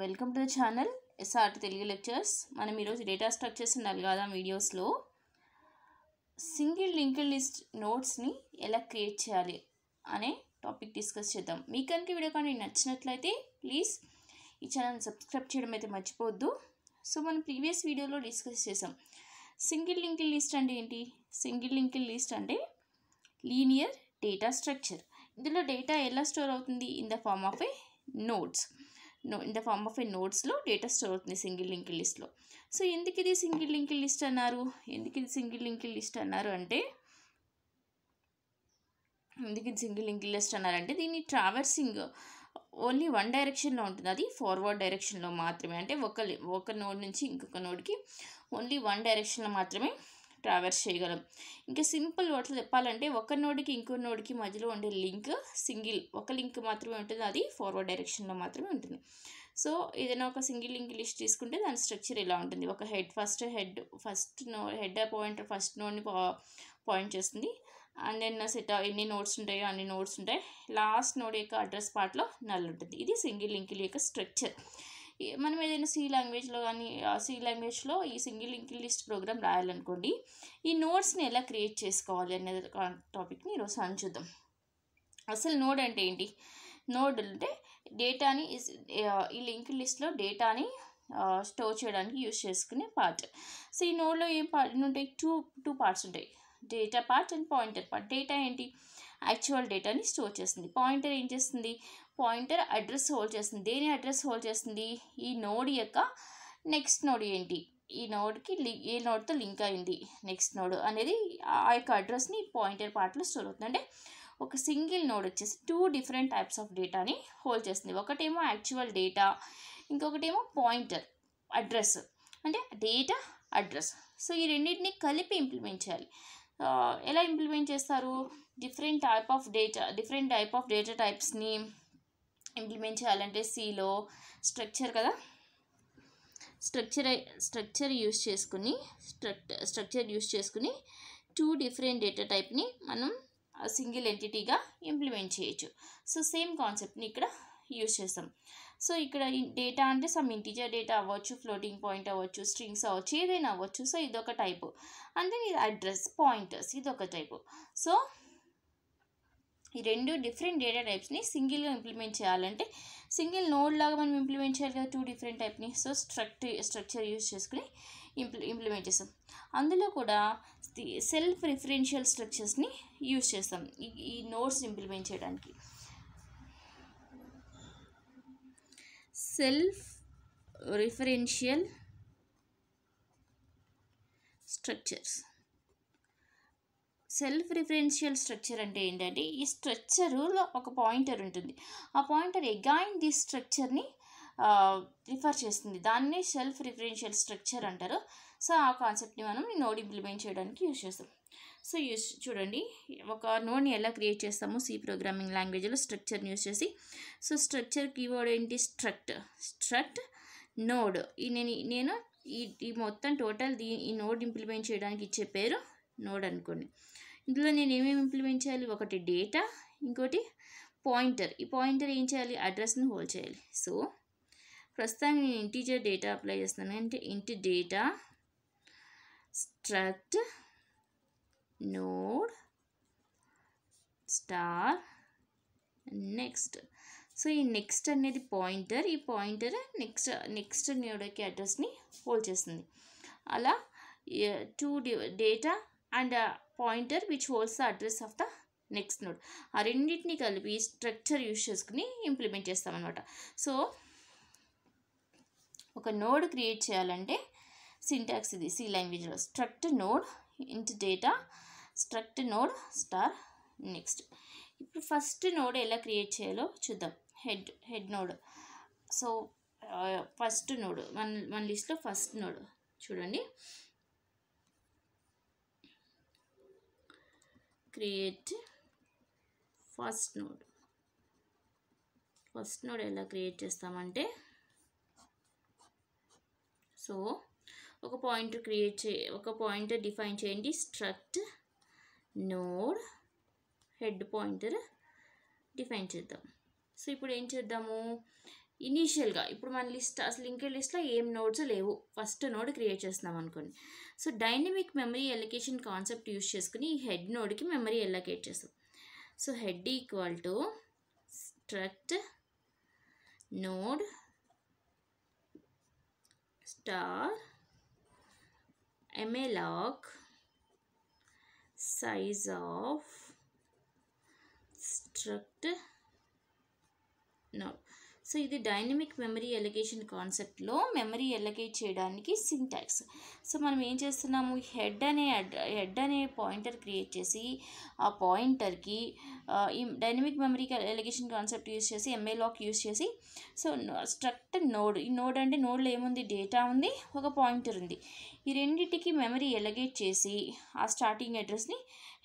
welcome to the channel S R Telugu lectures మనం ఈరోజు data structures నల్గాదాం వీడియోస్లో సింగిల్ లింక్డ్ లిస్ట్ నోట్స్ని ఎలా క్రియేట్ చేయాలి అనే టాపిక్ డిస్కస్ చేద్దాం మీ కనుక వీడియో కానీ నచ్చినట్లయితే ప్లీజ్ ఈ ఛానల్ని సబ్స్క్రైబ్ చేయడం అయితే మర్చిపోవద్దు సో మనం ప్రీవియస్ వీడియోలో డిస్కస్ చేసాం సింగిల్ లింక్డ్ లిస్ట్ అంటే ఏంటి సింగిల్ లింక్డ్ లిస్ట్ అంటే లీనియర్ డేటా స్ట్రక్చర్ ఇందులో డేటా ఎలా స్టోర్ అవుతుంది in the form of a nodes node in the form of a నోట్స్లో డేటా స్టోర్ అవుతుంది సింగిల్ లింక్ లిస్ట్లో సో ఎందుకు ఇది సింగిల్ లింక్ లిస్ట్ అన్నారు ఎందుకు ఇది సింగిల్ లింక్ లిస్ట్ అన్నారు అంటే ఎందుకు ఇది సింగిల్ లింక్ లిస్ట్ అన్నారంటే దీన్ని ట్రావెల్సింగ్ ఓన్లీ వన్ డైరెక్షన్లో ఉంటుంది అది ఫార్వర్డ్ డైరెక్షన్లో మాత్రమే అంటే ఒక ఒక నోడ్ నుంచి ఇంకొక నోడ్కి ఓన్లీ వన్ డైరెక్షన్లో మాత్రమే ట్రావర్స్ చేయగలం ఇంకా సింపుల్ వర్డ్స్ చెప్పాలంటే ఒక నోడికి ఇంకో నోడికి మధ్యలో ఉండే లింక్ సింగిల్ ఒక లింక్ మాత్రమే ఉంటుంది అది ఫార్వర్డ్ డైరెక్షన్లో మాత్రమే ఉంటుంది సో ఏదైనా ఒక సింగిల్ లింక్ లిస్ట్ తీసుకుంటే దాని స్ట్రక్చర్ ఇలా ఉంటుంది ఒక head first head first node head point first నోడ్ని పాయింట్ చేస్తుంది అండ్ దెన్ సెట్ ఎన్ని నోట్స్ ఉంటాయో అన్ని నోట్స్ ఉంటాయి లాస్ట్ నోడ్ యొక్క అడ్రస్ పార్ట్లో నల్ ఉంటుంది ఇది సింగిల్ లింకుల యొక్క స్ట్రక్చర్ మనం ఏదైనా సి లాంగ్వేజ్లో కానీ సి లాంగ్వేజ్లో ఈ సింగిల్ లింకిల్ లిస్ట్ ప్రోగ్రామ్ రాయాలనుకోండి ఈ నోట్స్ని ఎలా క్రియేట్ చేసుకోవాలి అనే టాపిక్ని ఈరోజు చూద్దాం అసలు నోడ్ అంటే ఏంటి నోడ్ అంటే డేటాని ఈ లింక్ లిస్ట్లో డేటాని స్టోర్ చేయడానికి యూజ్ చేసుకునే పార్ట్ సో ఈ నోడ్లో ఏం పార్ట్ ఉంటాయి టూ టూ పార్ట్స్ ఉంటాయి data part and pointer part data ఏంటి యాక్చువల్ డేటాని స్టోర్ చేస్తుంది పాయింటర్ ఏం చేస్తుంది పాయింటర్ అడ్రస్ హోల్డ్ చేస్తుంది దేని అడ్రస్ హోల్డ్ చేస్తుంది ఈ నోడ్ యొక్క నెక్స్ట్ నోడ్ ఏంటి ఈ నోడ్కి లింక్ ఏ నోడ్తో లింక్ అయింది నెక్స్ట్ నోడ్ అనేది ఆ యొక్క అడ్రస్ని పాయింటర్ పార్ట్లో స్టోర్ అవుతుంది అంటే ఒక సింగిల్ నోడ్ వచ్చేసి టూ డిఫరెంట్ టైప్స్ ఆఫ్ డేటాని హోల్డ్ చేస్తుంది ఒకటేమో యాక్చువల్ డేటా ఇంకొకటేమో పాయింటర్ అడ్రస్ అంటే డేటా అడ్రస్ సో ఈ రెండింటిని కలిపి ఇంప్లిమెంట్ చేయాలి ఎలా ఇంప్లిమెంట్ చేస్తారు different type of data different type of data టైప్స్ని ఇంప్లిమెంట్ చేయాలంటే సిలో స్ట్రక్చర్ కదా స్ట్రక్చర్ స్ట్రక్చర్ యూస్ చేసుకుని స్ట్రక్ స్ట్రక్చర్ యూస్ చేసుకుని టూ డిఫరెంట్ డేటా టైప్ని మనం సింగిల్ ఎంటిటీగా ఇంప్లిమెంట్ చేయొచ్చు సో సేమ్ కాన్సెప్ట్ని ఇక్కడ యూస్ చేస్తాం సో ఇక్కడ డేటా అంటే సమ్ ఇంటీజర్ డేటా అవ్వచ్చు ఫ్లోటింగ్ పాయింట్ అవ్వచ్చు స్ట్రింగ్స్ అవ్వచ్చు ఏదైనా అవ్వచ్చు సో ఇదొక టైపు అంటే ఇది అడ్రస్ పాయింటర్స్ ఇదొక టైపు సో ఈ రెండు డిఫరెంట్ డేటా టైప్స్ని సింగిల్గా ఇంప్లిమెంట్ చేయాలంటే సింగిల్ నోడ్ లాగా మనం ఇంప్లిమెంట్ చేయాలి కదా టూ డిఫరెంట్ టైప్ని సో స్ట్రక్ట్ స్ట్రక్చర్ యూజ్ చేసుకుని ఇంప్లి ఇంప్లిమెంట్ చేస్తాం అందులో కూడా సెల్ఫ్ రిఫరెన్షియల్ స్ట్రక్చర్స్ని యూజ్ చేస్తాం ఈ నోట్స్ ఇంప్లిమెంట్ చేయడానికి self referential structures self referential structure అంటే ఏంటంటే ఈ స్ట్రక్చరులో ఒక పాయింటర్ ఉంటుంది ఆ పాయింటర్ ఎగైన్ దిస్ స్ట్రక్చర్ని రిఫర్ చేస్తుంది దాన్ని సెల్ఫ్ రిఫరెన్షియల్ స్ట్రక్చర్ అంటారు సో ఆ కాన్సెప్ట్ని మనం నోడ్ ఇంప్లిమెంట్ చేయడానికి యూజ్ చేస్తాం సో యూస్ చూడండి ఒక నోడ్ని ఎలా క్రియేట్ చేస్తాము సి ప్రోగ్రామింగ్ లాంగ్వేజ్లో స్ట్రక్చర్ని యూస్ చేసి సో స్ట్రక్చర్ కీవర్డ్ ఏంటి స్ట్రక్ట్ స్ట్రక్ట్ నోడ్ ఈ నేను నేను ఈ ఈ మొత్తం టోటల్ దీ ఈ నోడ్ ఇంప్లిమెంట్ చేయడానికి ఇచ్చే పేరు నోడ్ అనుకోండి ఇందులో నేను ఏమేమి ఇంప్లిమెంట్ చేయాలి ఒకటి డేటా ఇంకోటి పాయింటర్ ఈ పాయింటర్ ఏం చేయాలి అడ్రస్ని హోల్డ్ చేయాలి సో ప్రస్తుతానికి నేను ఇంటీజర్ డేటా అప్లై చేస్తున్నాను అంటే int data struct node star next so ఈ నెక్స్ట్ అనేది పాయింటర్ ఈ పాయింటర్ నెక్స్ట్ నెక్స్ట్ నోడ్కి అడ్రస్ని హోల్డ్ చేస్తుంది అలా two data and pointer which holds the address of the next node ఆ రెండింటిని కలిపి స్ట్రక్చర్ యూజ్ చేసుకుని ఇంప్లిమెంట్ చేస్తామన్నమాట సో ఒక నోడ్ క్రియేట్ చేయాలంటే సింటాక్స్ ఇది సి లాంగ్వేజ్లో struct node int data struct node star next ఇప్పుడు ఫస్ట్ నోడ్ ఎలా క్రియేట్ చేయాలో చూద్దాం head head node so first node మన మన లిస్ట్లో ఫస్ట్ నోడ్ చూడండి create first node first node ఎలా క్రియేట్ చేస్తామంటే సో ఒక పాయింట్ క్రియేట్ చే ఒక పాయింట్ డిఫైన్ చేయండి struct node head pointer define చేద్దాం సో ఇప్పుడు ఏం చేద్దాము ఇనీషియల్గా ఇప్పుడు మన లిస్ట్ అసలు ఇంకే లిస్ట్లో ఏం నోట్స్ లేవు ఫస్ట్ నోడ్ క్రియేట్ చేస్తున్నాం అనుకోండి so dynamic memory allocation concept use చేసుకుని ఈ హెడ్ నోడ్కి మెమరీ ఎలకేట్ చేస్తాం so head equal to struct node star, emelock, size of struct, no, so ఇది డైనమిక్ మెమరీ ఎలకేషన్ కాన్సెప్ట్లో మెమరీ ఎలకేట్ చేయడానికి సింటాక్స్ సో మనం ఏం చేస్తున్నాము హెడ్ అనే హెడ్ అనే పాయింటర్ క్రియేట్ చేసి ఆ పాయింటర్కి ఈ dynamic memory allocation concept use చేసి ఎంఏ లాక్ యూస్ చేసి సో స్ట్రక్ట్ నోడ్ ఈ నోడ్ అంటే నోడ్లో ఏముంది డేటా ఉంది ఒక పాయింటర్ ఉంది ఈ రెండింటికి మెమరీ ఎలగేట్ చేసి ఆ స్టార్టింగ్ అడ్రస్ని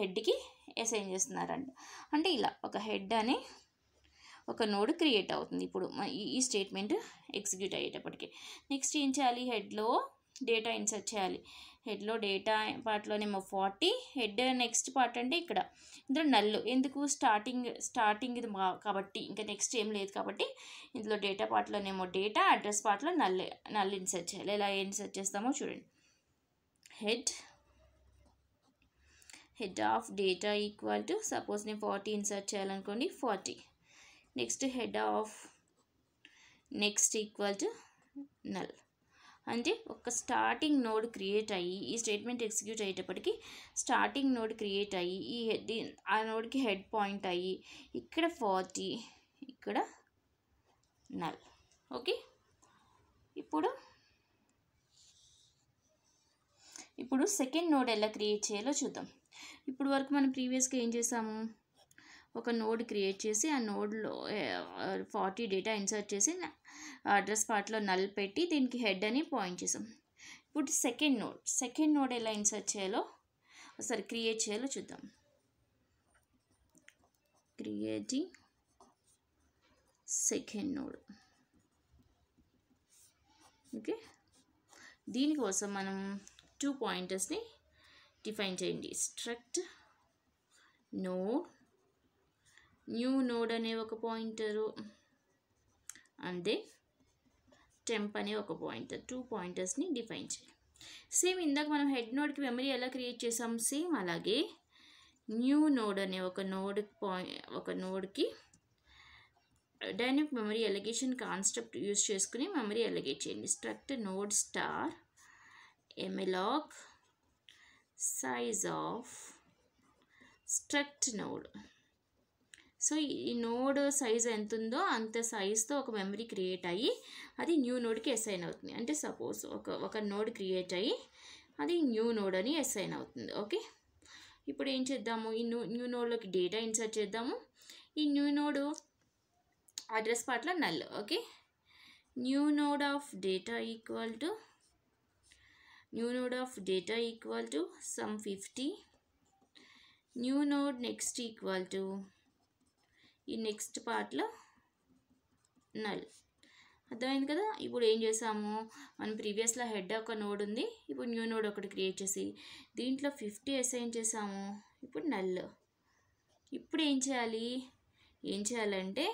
హెడ్కి అసైన్ చేస్తున్నారంట అంటే ఇలా ఒక హెడ్ అనే ఒక నోడ్ క్రియేట్ అవుతుంది ఇప్పుడు ఈ స్టేట్మెంట్ ఎగ్జిక్యూట్ అయ్యేటప్పటికి నెక్స్ట్ ఏం చేయాలి హెడ్లో డేటా ఇన్సర్ట్ చేయాలి హెడ్లో డేటా పార్ట్లోనేమో ఫార్టీ హెడ్ నెక్స్ట్ పార్ట్ అంటే ఇక్కడ ఇందులో నల్లు ఎందుకు స్టార్టింగ్ స్టార్టింగ్ ఇది కాబట్టి ఇంకా నెక్స్ట్ ఏం లేదు కాబట్టి ఇందులో డేటా పార్ట్లోనేమో డేటా అడ్రస్ పార్ట్లో నల్ నల్లు ఇన్సర్ట్ చేయాలి ఎలా ఇన్సర్ట్ చేస్తామో చూడండి head head of data equal to suppose నేను ఫార్టీ ఇన్సర్ట్ చేయాలనుకోండి forty next head of next equal to null అంటే ఒక స్టార్టింగ్ నోడ్ క్రియేట్ అయ్యి ఈ స్టేట్మెంట్ ఎగ్జిక్యూట్ అయ్యేటప్పటికి స్టార్టింగ్ నోడ్ క్రియేట్ అయ్యి ఈ హెడ్ ఆ నోడ్కి హెడ్ పాయింట్ అయ్యి ఇక్కడ ఫార్టీ ఇక్కడ నల్ ఓకే ఇప్పుడు ఇప్పుడు సెకండ్ నోడ్ ఎలా క్రియేట్ చేయాలో చూద్దాం ఇప్పుడు వరకు మనం ప్రీవియస్గా ఏం చేసాము ఒక నోడ్ క్రియేట్ చేసి ఆ నోడ్లో ఫార్టీ డేటా ఇన్సర్ట్ చేసి అడ్రస్ పార్ట్లో నల్ పెట్టి దీనికి హెడ్ అని పాయింట్ చేసాం ఇప్పుడు సెకండ్ నోడ్ సెకండ్ నోడ్ ఎలా ఇన్సర్ట్ చేయాలో ఒకసారి క్రియేట్ చేయాలో చూద్దాం క్రియేటింగ్ సెకండ్ నోడ్ ఓకే దీనికోసం మనం టూ పాయింటర్స్ని డిఫైన్ చేయండి స్ట్రక్ట్ నోడ్ న్యూ నోడ్ అనే ఒక పాయింటరు అంతే టెంప్ అనే ఒక పాయింటర్ టూ పాయింటర్స్ని డిఫైన్ చేయాలి సేమ్ ఇందాక మనం హెడ్ నోడ్కి మెమరీ ఎలా క్రియేట్ చేసాం సేమ్ అలాగే న్యూ నోడ్ అనే ఒక నోడ్ పాయింట్ ఒక నోడ్కి dynamic memory allocation concept use చేసుకుని మెమరీ ఎలిగేట్ చేయండి struct node star malloc size of struct node so ఈ నోడ్ సైజ్ ఎంత ఉందో అంత సైజ్తో ఒక మెమరీ క్రియేట్ అయ్యి అది న్యూ నోడ్కి అసైన్ అవుతుంది అంటే సపోజ్ ఒక ఒక నోడ్ క్రియేట్ అయ్యి అది న్యూ నోడ్ అని అసైన్ అవుతుంది ఓకే ఇప్పుడు ఏం చేద్దాము ఈ న్యూ న్యూ నోడ్లోకి డేటా ఇన్సర్ట్ చేద్దాము ఈ న్యూ నోడ్ అడ్రస్ పార్ట్లో null okay new node of data equal to new node of data equal to some fifty new node next equal to ఈ నెక్స్ట్ పార్ట్లో నల్ అర్థమైంది కదా ఇప్పుడు ఏం చేసాము మనం ప్రీవియస్లో హెడ్ ఒక నోడ్ ఉంది ఇప్పుడు న్యూ నోడ్ ఒకటి క్రియేట్ చేసి దీంట్లో ఫిఫ్టీ అసైన్ చేసాము ఇప్పుడు నల్ ఇప్పుడు ఏం చేయాలి ఏం చేయాలంటే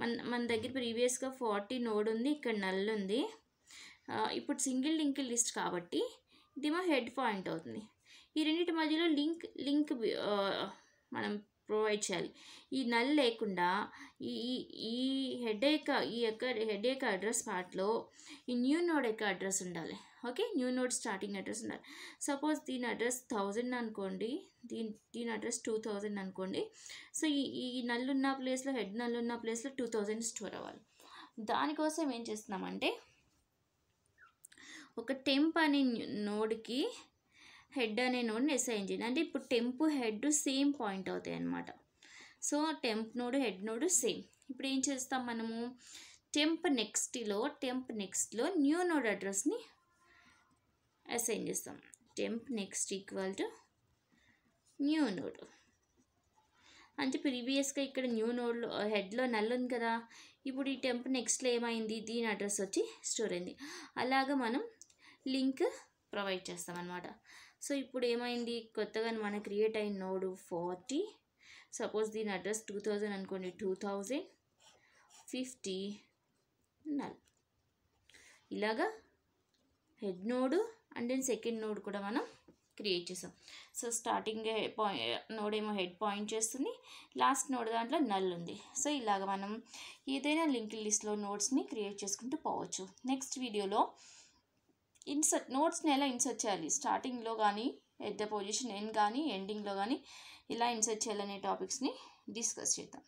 మన మన దగ్గర ప్రీవియస్గా ఫార్టీ నోడ్ ఉంది ఇక్కడ నల్ ఉంది ఇప్పుడు సింగిల్ లింక్ లిస్ట్ కాబట్టి మా హెడ్ పాయింట్ అవుతుంది ఈ రెండింటి మధ్యలో లింక్ లింక్ మనం ప్రొవైడ్ చేయాలి ఈ నల్ లేకుండా ఈ ఈ హెడేక్ ఈ యొక్క హెడేక్ అడ్రస్ పార్ట్లో ఈ న్యూ నోడ్ యొక్క అడ్రస్ ఉండాలి okay new node starting address ఉండాలి సపోజ్ దీని అడ్రస్ థౌజండ్ అనుకోండి దీని దీని అడ్రస్ టూ థౌజండ్ అనుకోండి సో ఈ ఈ నల్ ఉన్న ప్లేస్లో హెడ్ నల్ ఉన్న ప్లేస్లో టూ థౌజండ్ స్టోర్ అవ్వాలి దానికోసం ఏం చేస్తున్నామంటే ఒక టెంప్ అనే నోడ్కి హెడ్ అనే నోడ్ని ఎస్ఐ చేయండి అంటే ఇప్పుడు టెంప్ హెడ్ సేమ్ పాయింట్ అవుతాయి అన్నమాట so temp node head node same ఇప్పుడు ఏం చేస్తాం మనము టెంప్ నెక్స్ట్లో టెంప్ నెక్స్ట్లో న్యూ నోడ్ అడ్రస్ని అసైన్ చేస్తాం temp next equal to new node అంటే ప్రీవియస్గా ఇక్కడ న్యూ నోడ్లో హెడ్లో నల్ ఉంది కదా ఇప్పుడు ఈ టెంప్ నెక్స్ట్లో ఏమైంది దీని అడ్రస్ వచ్చి స్టోర్ అయింది అలాగ మనం లింక్ ప్రొవైడ్ చేస్తామన్నమాట సో ఇప్పుడు ఏమైంది కొత్తగా మన క్రియేట్ అయిన నోడ్ ఫార్టీ సపోజ్ దీని అడ్రస్ టూ థౌజండ్ అనుకోండి టూ థౌజండ్ ఫిఫ్టీ నల్ ఇలాగా head node and then second node కూడా మనం క్రియేట్ చేసాం సో స్టార్టింగ్ నోడ్ ఏమో హెడ్ పాయింట్ చేస్తుంది లాస్ట్ నోడ్ దాంట్లో నల్ ఉంది సో ఇలాగ మనం ఏదైనా లింక్ లిస్ట్లో నోట్స్ని క్రియేట్ చేసుకుంటూ పోవచ్చు నెక్స్ట్ వీడియోలో ఇన్సర్ట్ నోట్స్ని ఎలా ఇన్సర్ట్ చేయాలి స్టార్టింగ్లో కానీ ఎట్ ద పొజిషన్ ఎండ్ కానీ ఎండింగ్లో కానీ ఇలా ఇన్సర్ట్ చేయాలనే టాపిక్స్ని డిస్కస్ చేద్దాం